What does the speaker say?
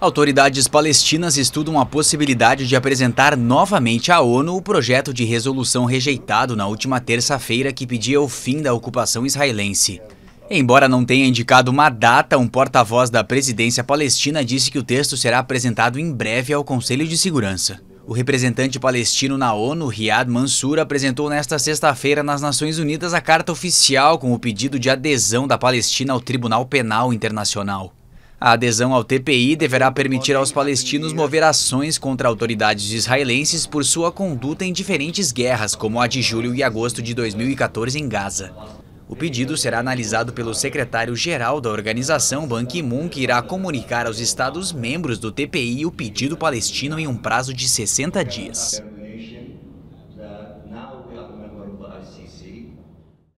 Autoridades palestinas estudam a possibilidade de apresentar novamente à ONU o projeto de resolução rejeitado na última terça-feira que pedia o fim da ocupação israelense. Embora não tenha indicado uma data, um porta-voz da presidência palestina disse que o texto será apresentado em breve ao Conselho de Segurança. O representante palestino na ONU, Riad Mansour, apresentou nesta sexta-feira nas Nações Unidas a carta oficial com o pedido de adesão da Palestina ao Tribunal Penal Internacional. A adesão ao TPI deverá permitir aos palestinos mover ações contra autoridades israelenses por sua conduta em diferentes guerras, como a de julho e agosto de 2014 em Gaza. O pedido será analisado pelo secretário-geral da organização, Ban Ki-moon, que irá comunicar aos estados membros do TPI o pedido palestino em um prazo de 60 dias.